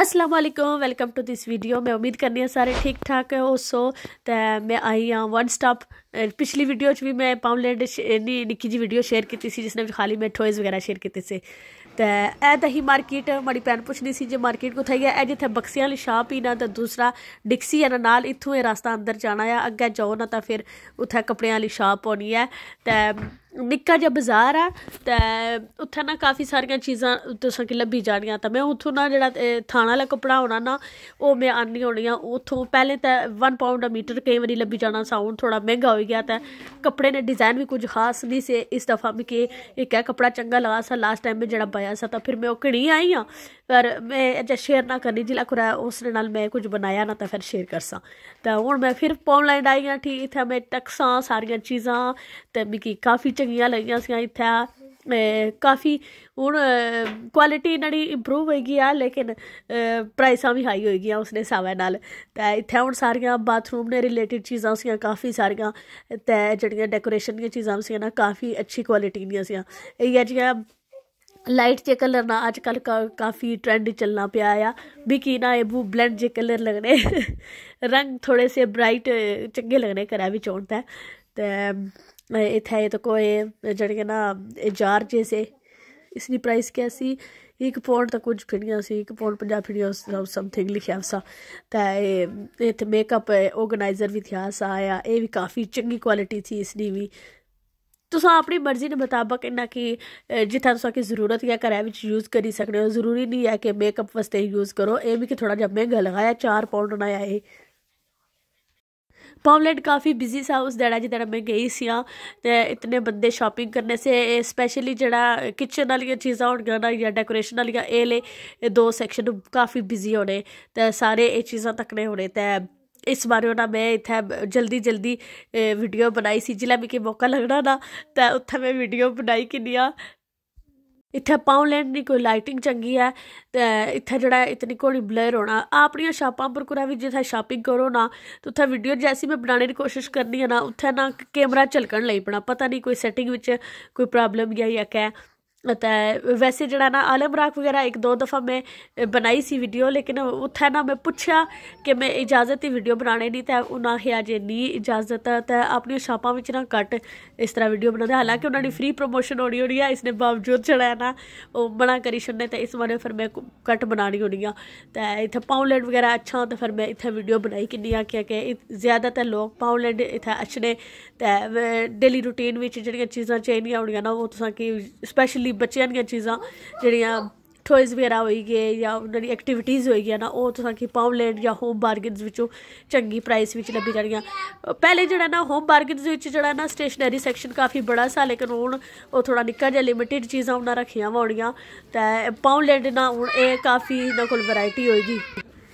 ਅਸਲਾਮ वालेकुम welcome to this video ਮੈਂ ਉਮੀਦ ਕਰਨੀ ਆ ਸਾਰੇ ਠੀਕ ਠਾਕ ਹੋ ਸੋ ਤੇ ਮੈਂ ਆਈ ਆ ਵਨ ਸਟਾਪ ਪਿਛਲੀ ਵੀਡੀਓ 'ਚ ਵੀ ਮੈਂ ਪਾਉਂਲੈਂਡ ਨੀ ਨਿੱਕੀ ਜੀ ਵੀਡੀਓ ਸ਼ੇਅਰ ਕੀਤੀ ਸੀ ਜਿਸ ਨੇ ਖਾਲੀ ਮੈਂ ਟੋਇਜ਼ ਵਗੈਰਾ ਸ਼ੇਅਰ ਕੀਤੇ ਸੀ ਤੇ ਇਹ ਤਾਂ ਹੀ ਮਾਰਕੀਟ ਮੜੀ ਪੈਨ ਪੁੱਛਣੀ ਸੀ ਜੇ ਮਾਰਕੀਟ ਕੋ ਥਈ ਹੈ ਇਹ ਜਿੱਥੇ ਬਕਸਿਆਂ ਵਾਲੀ ਸ਼ਾਪ ਹੀ ਨਾ ਤਾਂ ਦੂਸਰਾ ਡਿਕਸੀ ਹੈ ਨਾਲ ਇੱਥੋਂ ਇਹ ਰਸਤਾ ਅੰਦਰ ਜਾਣਾ ਆ ਅੱਗੇ ਜਾਓ ਨਾ ਤਾਂ ਫਿਰ ਉੱਥੇ ਕੱਪੜਿਆਂ ਵਾਲੀ ਸ਼ਾਪ ਹੋਣੀ ਹੈ ਤੇ ਨਿੱਕਾ ਜਿਹਾ ਬਾਜ਼ਾਰ ਆ ਤੇ ਉੱਥੇ ਨਾ ਕਾਫੀ ਸਾਰੀਆਂ ਚੀਜ਼ਾਂ ਤੁਸਾਂ ਕਿ ਲੱਭੀ ਜਾਣੀਆਂ ਤਾਂ ਮੈਂ ਉੱਥੋਂ ਨਾ ਜਿਹੜਾ ਥਾਣਾ ਵਾਲਾ ਕਪੜਾ ਹੋਣਾ ਨਾ ਉਹ ਮੈਂ ਆਣੀ ਹੋਣੀ ਆ ਉੱਥੋਂ ਪਹਿਲੇ ਤਾਂ 1 ਪਾਉਂਡ ਦਾ ਮੀਟਰ ਕਈ ਵਾਰੀ ਲੱਭੀ ਜਾਣਾ ਸਾਊਂਡ ਥੋੜਾ ਮਹਿੰਗਾ ਹੋ ਗਿਆ ਤਾਂ ਕਪੜੇ ਨੇ ਡਿਜ਼ਾਈਨ ਵੀ ਕੁਝ ਖਾਸ ਨਹੀਂ ਸੀ ਇਸ ਦਫਾ ਵੀ ਕਿ ਇੱਕ ਹੈ ਕਪੜਾ ਚੰਗਾ ਲਗਾ ਸਾ ਲਾਸਟ ਟਾਈਮ ਵੀ ਜਿਹੜਾ ਪਾਇਆ ਸਾ ਤਾਂ ਫਿਰ ਮੈਂ ਉਹ ਘਣੀ ਆਈ ਆ ਪਰ ਮੈਂ ਅਜੇ ਸ਼ੇਅਰ ਨਾ ਕਰਨੀ ਜਿਲਾ ਕੁਰਾ ਉਸ ਨਾਲ ਮੈਂ ਕੁਝ ਬਣਾਇਆ ਨਾ ਤਾਂ ਫਿਰ ਸ਼ੇਅਰ ਕਰਸਾਂ ਤਾਂ ਹੁਣ ਮੈਂ ਫਿਰ ਪੌਮ ਲਾਈਨ ਆਈਆਂ ਠੀਕ ਇੱਥੇ ਮੈਂ ਟਕਸਾਂ ਸਾਰੀਆਂ ਚੀਜ਼ਾਂ ਤੇ ਕੀ ਕਾਫੀ ਚੰਗੀਆਂ ਲੱਗੀਆਂ ਸੀ ਇੱਥੇ ਕਾਫੀ ਹੁਣ ਕੁਆਲਿਟੀ ਨੜੀ ਇੰਪਰੂਵ ਹੋ ਗਈ ਆ ਲੇਕਿਨ ਪ੍ਰਾਈਸਾਂ ਵੀ ਹਾਈ ਹੋ ਗਈਆਂ ਉਸਨੇ ਸਾਵੇ ਨਾਲ ਤਾਂ ਇੱਥੇ ਹੁਣ ਸਾਰੀਆਂ ਬਾਥਰੂਮ ਦੇ ਰਿਲੇਟਡ ਚੀਜ਼ਾਂ ਸੀਆਂ ਕਾਫੀ ਸਾਰੀਆਂ ਤੇ ਜਿਹੜੀਆਂ ਡੈਕੋਰੇਸ਼ਨ ਦੀਆਂ ਚੀਜ਼ਾਂ ਸੀਆਂ ਨਾ ਕਾਫੀ ਅੱਛੀ ਕੁਆਲਿਟੀ ਦੀਆਂ ਸੀਆਂ ਇਹ ਜਿਹੜੀਆਂ लाइट जे कलर ना अजकल का, काफ़ी ट्रेंड चलना पाया आ मिगी ना एह् ब्लैंड जे कलर लगने रंग थोड़े से ब्राइट चंगे लगने घरै बिच औन ते इत्थै एह् तक एह् ना एह् जार जैसे इसकी प्राइस कैसी एक पौंड तक तो कुछ फिरियां सी एक पौंड पंजाह फिरियां समथिंग लिखा सा ते इत्थै मेकअप ऑर्गेनाइजर भी थिया सा आया एह् बी काफ़ी चंगी क्वालिटी थी इसदी भी ਤੁਸੀਂ ਆਪਣੀ ਮਰਜ਼ੀ ਦੇ ਮੁਤਾਬਕ ਇਹਨਾਂ ਕੀ ਜਿੱਥਾ ਤੁਸੀਂ ਕਿ ਜ਼ਰੂਰਤ ਹੈ ਘਰ ਵਿੱਚ ਯੂਜ਼ ਕਰੀ ਸਕਦੇ ਹੋ ਜ਼ਰੂਰੀ ਨਹੀਂ ਹੈ ਕਿ ਮੇਕਅਪ ਵਾਸਤੇ ਯੂਜ਼ ਕਰੋ ਇਹ ਵੀ ਕਿ ਥੋੜਾ ਜਿਹਾ ਮਹਿੰਗਾ ਲਗਾਇਆ ਚਾਰ ਪਾਉਂਡ ਨਾ ਹੈ ਪਾਮਲੇਟ ਕਾਫੀ ਬਿਜ਼ੀ ਸਾ ਉਸ ਦਿਨ ਜਦ ਮੈਂ ਗਈ ਸੀ ਤੇ ਇਤਨੇ ਬੰਦੇ ਸ਼ਾਪਿੰਗ ਕਰਨੇ ਸੇ ਸਪੈਸ਼ਲੀ ਜਿਹੜਾ ਕਿਚਨ ਵਾਲੀਆਂ ਚੀਜ਼ਾਂ ਹੋਣ ਗਿਆ ਜਾਂ ਡੈਕੋਰੇਸ਼ਨ ਵਾਲੀਆਂ ਇਹ ਲੈ ਇਹ ਦੋ ਸੈਕਸ਼ਨ ਕਾਫੀ ਬਿਜ਼ੀ ਹੋਣੇ ਤੇ ਸਾਰੇ ਇਹ ਚੀਜ਼ਾਂ ਤੱਕ ਨੇ ਹੋਣੇ ਤੇ ਇਸ ਬਾਰੇ ਨਾ ਮੈਂ ਇੱਥੇ ਜਲਦੀ ਜਲਦੀ ਵੀਡੀਓ ਬਣਾਈ ਸੀ ਜਿਲਾ ਵੀ ਕਿ ਮੌਕਾ ਲੱਗਣਾ ਨਾ ਤਾਂ ਉੱਥੇ ਮੈਂ ਵੀਡੀਓ ਬਣਾਈ ਕਿੰਨੀਆਂ ਇੱਥੇ ਪਾਉਣ ਲੈਣ ਦੀ ਕੋਈ ਲਾਈਟਿੰਗ ਚੰਗੀ ਹੈ ਤੇ ਇੱਥੇ ਜਿਹੜਾ ਇਤਨੀ ਕੋਈ ਬਲਰ ਹੋਣਾ ਆਪਣੀਆਂ ਸ਼ਾਪਾਂ ਪਰ ਕੁਰਾ ਵੀ ਜਿੱਥੇ ਸ਼ਾਪਿੰਗ ਕਰੋ ਨਾ ਉੱਥੇ ਵੀਡੀਓ ਜੈਸੀ ਮੈਂ ਬਣਾਉਣ ਦੀ ਕੋਸ਼ਿਸ਼ ਕਰਨੀ ਹੈ ਨਾ ਉੱਥੇ ਨਾ ਕੈਮਰਾ ਚਲਕਣ ਲਈ ਪਣਾ ਪਤਾ ਨਹੀਂ ਕੋਈ ਸੈਟਿੰਗ ਵਿੱਚ ਕੋਈ ਪ੍ਰੋਬਲਮ ਗਿਆ ਜਾਂ ਕਿ पता है वैसे जड़ा ना आलम राख वगैरह एक दो दफ़ा मैं बनाई सी वीडियो लेकिन उत्थै ना मैं पुच्छेआ कि मैं इजाज़त ही वीडियो बनाने दी ते उन्हें आखेआ जे नहीं इजाज़त है ते अपनी शापां बिच ना घट्ट इस तरह वीडियो बनाते हालांकि उन्होंने फ्री प्रमोशन होनी होनी है इसने बावजूद जेड़ा है ना ओह् मना करी छुड़ने ते इस बारे फिर मैं घट्ट बनानी होनी आं ते इत्थै पाउंडलैंड वगैरा अच्छा ते फिर मैं इत्थै वीडियो बनाई किन्नी आखेआ कि ज़्यादातर लोग पाउंडलैंड इत्थै अच्छे ने ते डेली रूटीन बिच जेह्ड़ियां चीज़ां चाहिदियां होनियां ना ओह् तुसें स्पैशली ਬੱਚਿਆਂ ਦੀਆਂ ਚੀਜ਼ਾਂ ਜਿਹੜੀਆਂ ਟੋਇਜ਼ ਵਗੈਰਾ ਗਏ ਜਾਂ ਉਹਨਾਂ ਦੀ ਐਕਟੀਵਿਟੀਜ਼ ਹੋਈਗੀਆਂ ਨਾ ਉਹ ਤੁਸੀਂ ਕਿ ਪਾਉਂਡਲੈਂਡ ਜਾਂ ਹੋਮ ਬਾਰਗਨਸ ਵਿੱਚੋਂ ਚੰਗੀ ਪ੍ਰਾਈਸ ਵਿੱਚ ਲੱਭੀ ਜਾਣੀਆਂ ਪਹਿਲੇ ਜਿਹੜਾ ਨਾ ਹੋਮ ਬਾਰਗਨਸ ਵਿੱਚ ਜਿਹੜਾ ਨਾ ਸਟੇਸ਼ਨਰੀ ਸੈਕਸ਼ਨ ਕਾਫੀ ਬੜਾ ਸਾ ਲੇਕਿਨ ਹੁਣ ਉਹ ਥੋੜਾ ਨਿੱਕਾ ਜਿਹਾ ਲਿਮਿਟਿਡ ਚੀਜ਼ਾਂ ਉਹਨਾਂ ਰੱਖੀਆਂ ਹੋਣੀਆਂ ਤਾਂ ਪਾਉਂਡਲੈਂਡ ਨਾ ਹੁਣ ਇਹ ਕਾਫੀ ਨਾ ਕੋਲ ਵੈਰਾਈਟੀ ਹੋਏਗੀ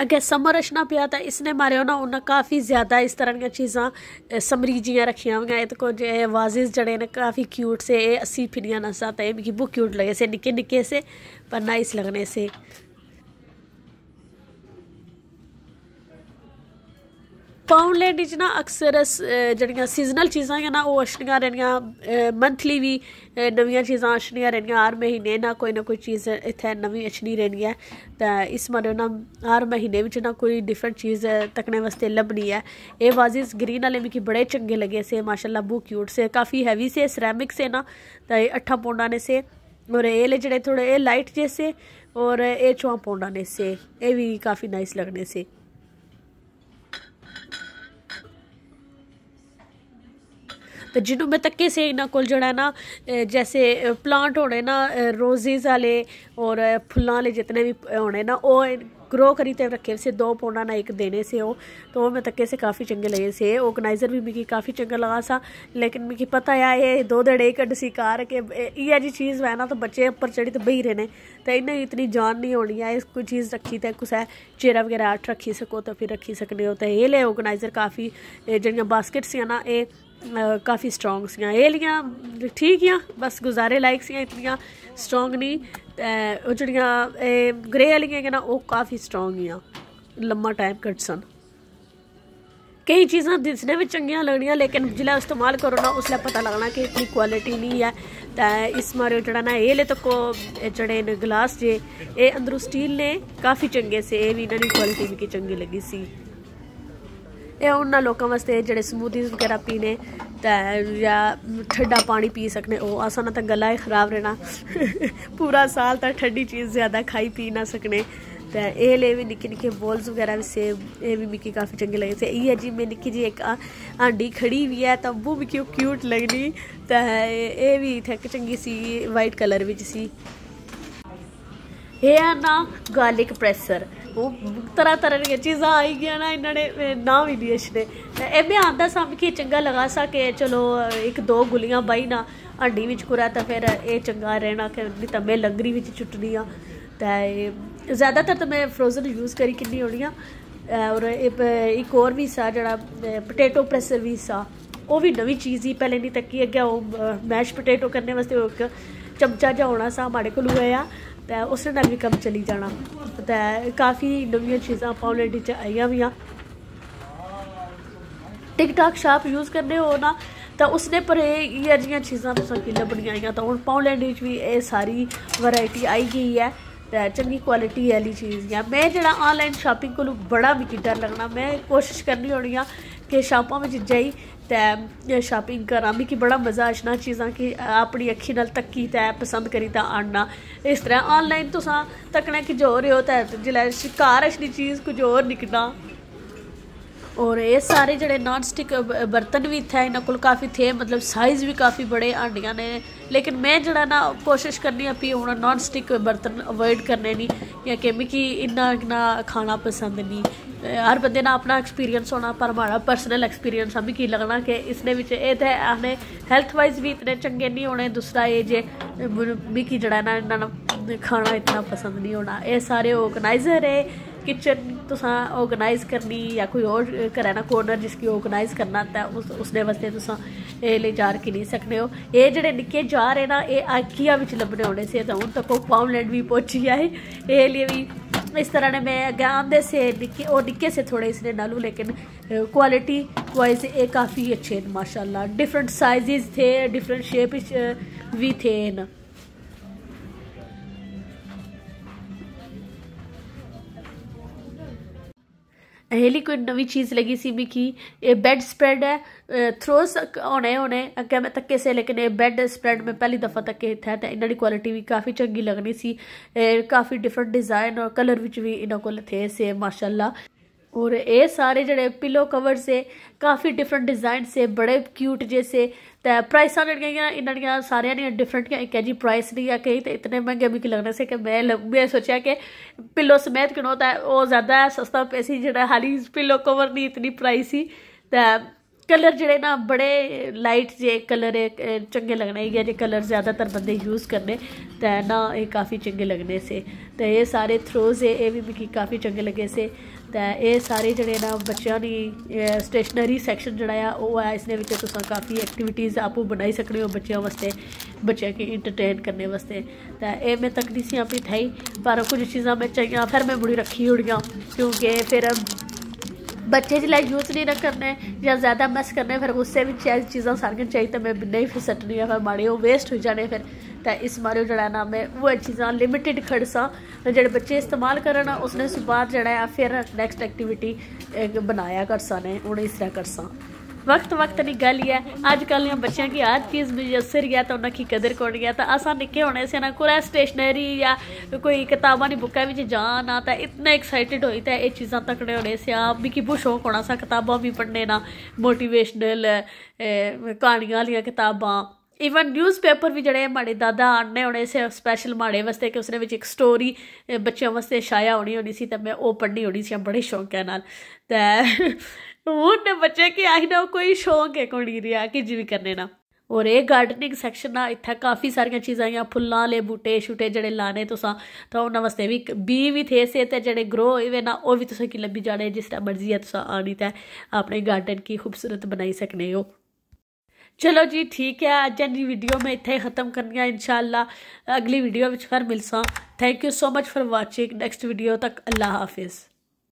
अगर समर रचना ना पिया त इसने मारे ना उन्हें काफ़ी ज़्यादा इस तरह दियां चीज़ां समरीजियां रखियां हुई तो एह्दे कोल जे वाजिज जेह्ड़े न काफ़ी क्यूट से एह् अस्सी फिनियां नसा ते मिगी बहुत क्यूट लगे से निक्के निक्के से पर नाइस लगने से ਪਾਉਂਡਲੈਂਡ ਵਿੱਚ ਨਾ ਅਕਸਰ ਜਿਹੜੀਆਂ ਸੀਜ਼ਨਲ ਚੀਜ਼ਾਂ ਹੈ ਨਾ ਉਹ ਅਸ਼ਨੀਆਂ ਰਹਿਣੀਆਂ ਮੰਥਲੀ ਵੀ ਨਵੀਆਂ ਚੀਜ਼ਾਂ ਅਸ਼ਨੀਆਂ ਰਹਿਣੀਆਂ ਹਰ ਮਹੀਨੇ ਨਾ ਕੋਈ ਨਾ ਕੋਈ ਚੀਜ਼ ਇੱਥੇ ਨਵੀਂ ਅਸ਼ਨੀ ਰਹਿਣੀ ਹੈ ਤਾਂ ਇਸ ਮਾਰੇ ਨਾ ਹਰ ਮਹੀਨੇ ਵਿੱਚ ਨਾ ਕੋਈ ਡਿਫਰੈਂਟ ਚੀਜ਼ ਤੱਕਣੇ ਵਾਸਤੇ ਲੱਭਣੀ ਹੈ ਇਹ ਵਾਜ਼ਿਸ ਗ੍ਰੀਨ ਵਾਲੇ ਵੀ ਕਿ ਬੜੇ ਚੰਗੇ ਲੱਗੇ ਸੇ ਮਾਸ਼ਾਅੱਲਾ ਬਹੁਤ ਕਿਊਟ ਸੇ ਕਾਫੀ ਹੈਵੀ ਸੇ ਸੈਰਾਮਿਕ ਸੇ ਨਾ ਤਾਂ ਇਹ 8 ਪੌਂਡਾਂ ਨੇ ਸੇ ਔਰ ਇਹ ਲੈ ਜਿਹੜੇ ਥੋੜੇ ਇਹ ਲਾਈਟ ਸੇ ਔਰ ਇਹ 4 ਪੌਂਡਾਂ ਨੇ ਸੇ ਇਹ ਵੀ ਕਾਫੀ ਨਾਈਸ ਲੱਗਨੇ ਸੇ तो जिन्होंने तक्के से इन्होंने को जोड़ा ना जैसे प्लांट होने ना रोजेज आले और फुलों जितने भी होने ना वो ग्रो करी तो रखे हुए से दो पौना ना एक देने से हो तो वो मैं तके से काफ़ी चंगे लगे से ऑर्गेनाइजर भी मिगी काफ़ी चंगा लगा सा लेकिन मिगी पता है ये दो दड़े कट सी कार के ये जी चीज़ है ना तो बच्चे उपर चढ़ी तो बही रहने तो इन्हें इतनी जान नहीं होनी है कोई चीज़ रखी तो कुछ चेहरा वगैरह रखी सको तो फिर रखी सकने हो तो ये ले ऑर्गेनाइजर काफ़ी जड़िया बास्किट सी ना ये काफ़ी स्ट्रॉन्ग सियां एह् ठीक हियां बस गुजारे लायक सियां इतनियां स्ट्रांग नहीं जड़िया ग्रे आह्लियां ना ओह् काफ़ी स्ट्रांग हियां लम्मा टाइम कट सन कई चीज़ा दिसने भी चंगियां लगनियां लेकिन जल्द इस्तेमाल करो ना उस पता लगना कि इतनी क्वालिटी नहीं है तो इस मारे जेह्ड़ा ना एह् ले तक्को जेह्ड़े ग्लास जे एह् अंदरू स्टील ने काफ़ी चंगे से ये बी इन्होंने क्वालिटी मिगी चंगी लगी सी ਇਹ ਉਹਨਾਂ ਲੋਕਾਂ ਵਾਸਤੇ ਜਿਹੜੇ ਸਮੂਦੀਜ਼ ਵਗੈਰਾ ਪੀਨੇ ਤਾਂ ਜਾਂ ਠੱਡਾ ਪਾਣੀ ਪੀ ਸਕਨੇ ਉਹ ਆਸਾਂ ਨਾਲ ਤਾਂ ਗਲਾ ਹੀ ਖਰਾਬ ਰਹਿਣਾ ਪੂਰਾ ਸਾਲ ਤਾਂ ਠੱਡੀ ਚੀਜ਼ ਜ਼ਿਆਦਾ ਖਾਈ ਪੀ ਨਾ ਸਕਨੇ ਤਾਂ ਇਹ ਲਈ ਵੀ ਨਿੱਕੇ ਨਿੱਕੇ ਬੋਲਸ ਵਗੈਰਾ ਵੀ ਸੇਬ ਇਹ ਵੀ ਮਿੱਕੀ ਕਾਫੀ ਚੰਗੇ ਲੱਗੇ ਸੇ ਇਹ ਜੀ ਮੈਂ ਨਿੱਕੀ ਜੀ ਇੱਕ ਆਂਡੀ ਖੜੀ ਵੀ ਹੈ ਤਾਂ ਉਹ ਵੀ ਕਿਉਂ ਕਿਊਟ ਲੱਗਦੀ ਤਾਂ ਇਹ ਵੀ ਥੱਕ ਚੰਗੀ ਸੀ ਵਾਈਟ ਕਲਰ ਵਿੱਚ ਸੀ ਇਹ ਆ ਨਾ ਗਾਰਲਿਕ ਪ੍ਰੈਸਰ ਉਹ ਤਰ੍ਹਾਂ ਤਰ੍ਹਾਂ ਦੀਆਂ ਚੀਜ਼ਾਂ ਆਈ ਗਿਆ ਨਾ ਇਹਨਾਂ ਨੇ ਨਾ ਵੀ ਨਹੀਂ ਅਛਦੇ ਇਹ ਬਿਆਨ ਆਂਦਾ ਸਭ ਕੀ ਚੰਗਾ ਲਗਾ ਸਕੇ ਚਲੋ ਇੱਕ ਦੋ ਗੁਲੀਆਂ ਬਾਈ ਨਾ ਹੰਡੀ ਵਿੱਚ ਕੁਰਾ ਤਾਂ ਫਿਰ ਇਹ ਚੰਗਾ ਰਹਿਣਾ ਕਿ ਨਹੀਂ ਤਾਂ ਮੈਂ ਲੰਗਰੀ ਵਿੱਚ ਚੁੱਟਣੀ ਆ ਤਾਂ ਜ਼ਿਆਦਾਤਰ ਤਾਂ ਮੈਂ ਫਰੋਜ਼ਨ ਯੂਜ਼ ਕਰੀ ਕਿੰਨੀ ਹੋਣੀਆਂ ਔਰ ਇੱਕ ਹੋਰ ਵੀ ਸਾ ਜਿਹੜਾ ਪੋਟੇਟੋ ਪ੍ਰੈਸਰ ਵੀ ਸਾ ਉਹ ਵੀ ਨਵੀਂ ਚੀਜ਼ ਹੀ ਪਹਿਲੇ ਨਹੀਂ ਤੱਕੀ ਅੱਗੇ ਉਹ ਮੈਸ਼ ਪੋਟੇਟੋ ਕਰਨੇ ਵਾਸਤੇ ਇੱਕ ਚਮਚਾ ਜਾ ਹੋਣਾ ਸਾ ਮਾੜੇ ਕੋਲ ਹੋਇਆ ਤੇ ਉਸੇ ਨਾਲ ਵੀ ਕੰਮ ਚਲੀ ਜਾਣਾ ਤੇ ਕਾਫੀ ਨਵੀਆਂ ਚੀਜ਼ਾਂ ਪਾਉਲਿਟੀ ਚ ਆਈਆਂ ਵੀ ਆ ਟਿਕਟਾਕ ਸ਼ਾਪ ਯੂਜ਼ ਕਰਦੇ ਹੋ ਨਾ ਤਾਂ ਉਸਨੇ ਪਰ ਇਹ ਜੀਆਂ ਚੀਜ਼ਾਂ ਤੁਸੀਂ ਕਿ ਲੱਭਣੀਆਂ ਆਈਆਂ ਤਾਂ ਹੁਣ ਪਾਉਲਿਟੀ ਚ ਵੀ ਇਹ ਸਾਰੀ ਵੈਰਾਈਟੀ ਆਈ ਗਈ ਹੈ ਤੇ ਚੰਗੀ ਕੁਆਲਿਟੀ ਵਾਲੀ ਚੀਜ਼ ਆ ਮੈਂ ਜਿਹੜਾ ਆਨਲਾਈਨ ਸ਼ਾਪਿੰਗ ਕੋਲ ਬੜਾ ਵਿਕੀਟਰ ਲੱਗਣਾ ਮੈਂ ਕੋਸ਼ਿਸ਼ ਕਰਨੀ ਹੋਣੀ ਆ ਕਿ ਸ਼ਾਪਾਂ ਵਿੱਚ ਜਾਈ ਤੇ ਇਹ ਸ਼ਾਪਿੰਗ ਕਰਾਂ ਵੀ ਕਿ ਬੜਾ ਮਜ਼ਾ ਆਸ਼ਨਾ ਚੀਜ਼ਾਂ ਕਿ ਆਪਣੀ ਅੱਖੀ ਨਾਲ ਤੱਕੀ ਤੇ ਪਸੰਦ ਕਰੀ ਤਾਂ ਆਣਾ ਇਸ ਤਰ੍ਹਾਂ ਆਨਲਾਈਨ ਤੁਸੀਂ ਤੱਕਣਾ ਕਿ ਜੋ ਰਿਓ ਤਾਂ ਜਿਲੇ ਸ਼ਿਕਾਰ ਅਸ਼ਨੀ ਚੀਜ਼ ਕੁਝ ਹੋਰ ਨਿਕਣਾ ਔਰ ਇਹ ਸਾਰੇ ਜਿਹੜੇ ਨਾਨ ਸਟਿਕ ਬਰਤਨ ਵੀ ਥੇ ਇਹਨਾਂ ਕੋਲ ਕਾਫੀ ਥੇ ਮਤਲਬ ਸਾਈਜ਼ ਵੀ ਕਾਫੀ ਬੜੇ ਆਂਡੀਆਂ ਨੇ ਲੇਕਿਨ ਮੈਂ ਜਿਹੜਾ ਨਾ ਕੋਸ਼ਿਸ਼ ਕਰਨੀ ਆ ਵੀ ਹੁਣ ਨਾਨ ਸਟਿਕ ਬਰਤਨ ਅਵੋਇਡ ਕਰਨੇ ਨਹੀਂ ਜਾਂ ਕਿ ਇੰਨਾ ਨਾ ਖਾਣਾ ਪਸੰਦ ਨਹੀਂ ਹਰ ਬੰਦੇ ਦਾ ਆਪਣਾ ਐਕਸਪੀਰੀਅੰਸ ਹੋਣਾ ਪਰ ਮਾਰਾ ਪਰਸਨਲ ਐਕਸਪੀਰੀਅੰਸ ਆ ਵੀ ਕੀ ਲੱਗਣਾ ਕਿ ਇਸ ਦੇ ਵਿੱਚ ਇਹ ਤਾਂ ਆਨੇ ਹੈਲਥ ਵਾਈਜ਼ ਵੀ ਇਤਨੇ ਚੰਗੇ ਨਹੀਂ ਹੋਣੇ ਦੂਸਰਾ ਇਹ ਜੇ ਵੀ ਕੀ ਜਿਹੜਾ ਨਾ ਇਹਨਾਂ ਨੂੰ ਖਾਣਾ ਇਤਨਾ ਪਸੰਦ ਨਹੀਂ ਹੋਣਾ ਇਹ ਸਾਰੇ ਆਰਗੇਨਾਈਜ਼ਰ ਹੈ ਕਿਚਨ ਤੁਸੀਂ ਆਰਗੇਨਾਈਜ਼ ਕਰਨੀ ਜਾਂ ਕੋਈ ਹੋਰ ਕਰਨਾ ਕੋਰਨਰ ਜਿਸ ਕੀ ਆਰਗੇਨਾਈਜ਼ ਕਰਨਾ ਤਾਂ ਉਸ ਉਸ ਦੇ ਵਾਸਤੇ ਤੁਸੀਂ ਇਹ ਲੈ ਜਾ ਕੇ ਨਹੀਂ ਸਕਦੇ ਹੋ ਇਹ ਜਿਹੜੇ ਨਿੱਕੇ ਜਾਰ ਹੈ ਨਾ ਇਹ ਆਕੀਆ ਵਿੱਚ ਲੱਭਣੇ ਹੋਣੇ ਸੀ ਤਾਂ ਹੁਣ ਤੱਕ ਉਹ ਪਾਉਂਡ ਵੀ ਪਹੁੰਚੀ ਗਿਆ ਇਹ ਲਈ ਵੀ ਇਸ ਤਰ੍ਹਾਂ ਨੇ ਮੈਂ ਗਾਂ ਦੇ ਸੇ ਨਿੱਕੇ ਉਹ ਨਿੱਕੇ ਸੇ ਥੋੜੇ ਇਸ ਨੇ ਨਾਲੂ ਲੇਕਿਨ ਕੁਆਲਿਟੀ ਵਾਈਸ ਇਹ ਕਾਫੀ ਅੱਛੇ ਨੇ ਮਾਸ਼ਾਅੱਲਾ ਡਿਫਰੈਂਟ ਸਾਈਜ਼ਸ ਥੇ ਡਿਫਰੈਂਟ ਸ਼ੇਪ ਵੀ ਥੇ ਨਾ ਇਹ ਕੋਈ ਨਵੀਂ ਚੀਜ਼ ਲੱਗੀ ਸੀ ਵੀ ਕੀ ਇਹ ਬੈੱਡ ਸਪਰੈਡ ਹੈ ਥਰੋਸ ਹੋਣੇ ਹੋਣੇ ਅੱਗੇ ਮੈਂ ਤੱਕੇ ਸੇ ਲੇਕਿਨ ਇਹ ਬੈੱਡ ਸਪਰੈਡ ਮੈਂ ਪਹਿਲੀ ਦਫਾ ਤੱਕੇ ਇੱਥੇ ਤਾਂ ਇਹਨਾਂ ਦੀ ਕੁਆਲਿਟੀ ਵੀ ਕਾਫੀ ਚੰਗੀ ਲੱਗਣੀ ਸੀ ਕਾਫੀ ਡਿਫਰੈਂਟ ਡਿਜ਼ਾਈਨ ਔਰ ਕਲਰ ਵਿੱਚ ਵੀ ਇਹਨਾਂ ਕੋਲ ਥੇ ਸੇ ਮਾਸ਼ਾਅੱਲਾ ਔਰ ਇਹ ਸਾਰੇ ਜਿਹੜੇ ਪਿਲੋ ਕਵਰ ਸੇ ਕਾਫੀ ਡਿਫਰੈਂਟ ਡਿਜ਼ਾਈਨ ਸੇ ਬੜੇ ਕਿਊਟ ਜੇ ਸੇ त प्राइसां ਜਿਹੜੀਆਂ ਇਹਨਾਂ ਦੀਆਂ ਸਾਰਿਆਂ ਦੀਆਂ ਡਿਫਰੈਂਟ ਹੈ ਇੱਕ ਹੈ ਜੀ ਪ੍ਰਾਈਸ ਦੀ ਆ ਕਈ ਤੇ ਇਤਨੇ ਮਹਿੰਗੇ ਵੀ ਕਿ ਲੱਗਣੇ ਸੀ ਕਿ ਮੈਂ ਮੈਂ ਸੋਚਿਆ ਕਿ ਪਿੱਲੋ ਸਮੇਤ ਤਾਂ ਉਹ ਜ਼ਿਆਦਾ ਸਸਤਾ ਪੈਸੀ ਜਿਹੜਾ ਹਾਲੀ ਪਿੱਲੋ ਕਵਰ ਦੀ ਇਤਨੀ ਪ੍ਰਾਈਸ ਸੀ ਕਲਰ ਜਿਹੜੇ ਨਾ ਬੜੇ ਲਾਈਟ ਜੇ ਕਲਰ ਚੰਗੇ ਲੱਗਣੇ ਹੈ ਜੇ ਕਲਰ ਜ਼ਿਆਦਾਤਰ ਬੰਦੇ ਯੂਜ਼ ਕਰਦੇ ਤਾਂ ਨਾ ਇਹ ਕਾਫੀ ਚੰਗੇ ਲੱਗਨੇ ਸੇ ਤੇ ਇਹ ਸਾਰੇ ਥਰੋਜ਼ ਇਹ ਵੀ ਮੈਨੂੰ ਕਾਫੀ ਚੰਗੇ ਲੱਗੇ ਸੇ ਤਾਂ ਇਹ ਸਾਰੇ ਜਿਹੜੇ ਨਾ ਬੱਚਿਆਂ ਦੀ ਸਟੇਸ਼ਨਰੀ ਸੈਕਸ਼ਨ ਜਿਹੜਾ ਆ ਉਹ ਆ ਇਸ ਦੇ ਵਿੱਚ ਤੁਸੀਂ ਕਾਫੀ ਐਕਟੀਵਿਟੀਜ਼ ਆਪੋ ਬਣਾਈ ਸਕਦੇ ਹੋ ਬੱਚਿਆਂ ਵਾਸਤੇ ਬੱਚਿਆਂ ਕੀ ਇੰਟਰਟੇਨ ਕਰਨੇ ਵਾਸਤੇ ਤਾਂ ਇਹ ਮੈਂ ਤੱਕ ਨਹੀਂ ਸੀ ਆਪੀ ਥਈ ਪਰ ਕੁਝ ਚੀਜ਼ਾਂ ਮੈਂ ਚਾਹੀਆਂ ਫਿਰ ਮੈਂ ਬੁੜੀ ਰੱਖੀ ਹੋੜੀਆਂ ਕਿਉਂਕਿ ਫਿਰ ਬੱਚੇ ਦੀ ਲਾਈਕ ਯੂਜ਼ ਨਹੀਂ ਨਾ ਕਰਨਾ ਜਾਂ ਜ਼ਿਆਦਾ ਮਸ ਕਰਨਾ ਫਿਰ ਗੁੱਸੇ ਵਿੱਚ ਇਹ ਚੀਜ਼ਾਂ ਸਾਰੀਆਂ ਤਾਂ ਮੈਂ ਨਹੀਂ ਫਿਰ ਸੱਟਣੀ ਆ ਫਿਰ ਮਾੜੇ ਉਹ ਵੇਸਟ ਹੋ ਜਾਣੇ ਫਿਰ ਤਾਂ ਇਸ ਮਾਰੇ ਜਿਹੜਾ ਨਾ ਮੈਂ ਉਹ ਚੀਜ਼ਾਂ ਲਿਮਿਟਿਡ ਖੜਸਾ ਜਿਹੜੇ ਬੱਚੇ ਇਸਤੇਮਾਲ ਕਰਨ ਉਸਨੇ ਸੁਬਾਹ ਜਿਹੜਾ ਆ ਫਿਰ ਨੈਕਸਟ ਐਕਟੀਵਿਟੀ ਬਣਾਇਆ ਕਰਸਾ ਨੇ ਉਹਨੇ ਇਸ ਤਰ੍ਹਾਂ ਕਰਸਾ वक्त वक्त की गल है अजकल बच्चों की हर चीज़ मुयसर है तो उन्होंने कदर कौन गया तो असा निके होने से को स्टेशनरी या कोई किताबों की बुकों तो जान आता इतना एक्साइटेड होई तो ये चीज़ा तकने होने से आप बहुत शौक होना सा भी पढ़ने ना मोटिवेशनल कहानियों वाली किताबां ਈਵਨ न्यूज पेपर भी ਮਾੜੇ ਦਾਦਾ ਆਣੇ ਹੋਣੇ ਸੇ ਸਪੈਸ਼ਲ ਮਾੜੇ ਵਾਸਤੇ ਕਿ ਉਸਨੇ ਵਿੱਚ ਇੱਕ ਸਟੋਰੀ ਬੱਚਿਆਂ ਵਾਸਤੇ ਸ਼ਾਇਆ ਹੋਣੀ ਹੋਣੀ ਸੀ ਤਾਂ ਮੈਂ ਉਹ ਪੜ੍ਹਨੀ ਹੋਣੀ ਸੀ ਬੜੇ ਸ਼ੌਂਕ ਨਾਲ ਤੇ ਹੁਣ ਬੱਚੇ ਆਈ ਨਾ ਕੋਈ ਸ਼ੌਂਕ ਹੈ ਕੁੜੀ ਰਿਆ ਆ ਕਿ ਜਿਵੇਂ ਕਰਨੇ ਨਾ ਔਰ ਇਹ ਗਾਰਡਨਿੰਗ ਸੈਕਸ਼ਨ ਆ ਇੱਥੇ ਕਾਫੀ ਸਾਰੀਆਂ ਚੀਜ਼ਾਂ ਆ ਫੁੱਲਾਂ ਲੈ ਬੂਟੇ ਛੂਟੇ ਜਿਹੜੇ ਲਾਣੇ ਤੁਸਾਂ ਤਾਂ ਉਹਨਾਂ ਵਾਸਤੇ ਵੀ ਬੀ ਵੀ ਥੇ ਸੇ ਤੇ ਜਿਹੜੇ ਗਰੋ ਹੋਏ ਨਾ ਉਹ ਵੀ ਤੁਸੀਂ ਕਿ ਲੱਭੀ ਜਾਣੇ ਜਿਸ ਤਰ੍ਹਾਂ ਮਰਜ਼ੀ ਆ ਤੁਸਾਂ ਆਣੀ ਤੇ ਆਪਣੇ ਗਾਰਡਨ ਕੀ ਖੂਬਸੂਰਤ ਬਣਾਈ ਸਕਨੇ ਹੋ ਚਲੋ ਜੀ ਠੀਕ ਹੈ ਅੱਜ ਦੀ ਵੀਡੀਓ ਮੈਂ ਇੱਥੇ ਖਤਮ ਕਰਨੀ ਆ ਇਨਸ਼ਾਅੱਲਾ ਅਗਲੀ ਵੀਡੀਓ ਵਿੱਚ ਫਿਰ ਮਿਲਸਾਂ thank you so much for watching next video ਤੱਕ ਅੱਲਾ ਹਾਫਿਜ਼